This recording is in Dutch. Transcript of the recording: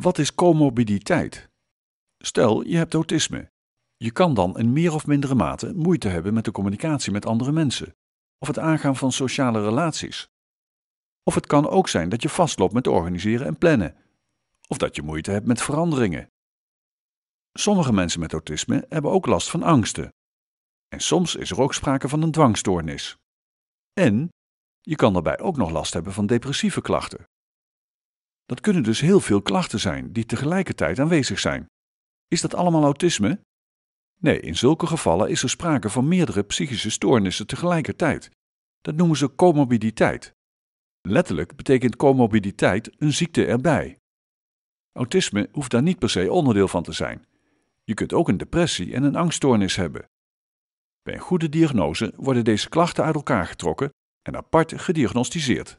Wat is comorbiditeit? Stel, je hebt autisme. Je kan dan in meer of mindere mate moeite hebben met de communicatie met andere mensen of het aangaan van sociale relaties. Of het kan ook zijn dat je vastloopt met organiseren en plannen, of dat je moeite hebt met veranderingen. Sommige mensen met autisme hebben ook last van angsten. En soms is er ook sprake van een dwangstoornis. En je kan daarbij ook nog last hebben van depressieve klachten. Dat kunnen dus heel veel klachten zijn die tegelijkertijd aanwezig zijn. Is dat allemaal autisme? Nee, in zulke gevallen is er sprake van meerdere psychische stoornissen tegelijkertijd. Dat noemen ze comorbiditeit. Letterlijk betekent comorbiditeit een ziekte erbij. Autisme hoeft daar niet per se onderdeel van te zijn. Je kunt ook een depressie en een angststoornis hebben. Bij een goede diagnose worden deze klachten uit elkaar getrokken en apart gediagnosticeerd.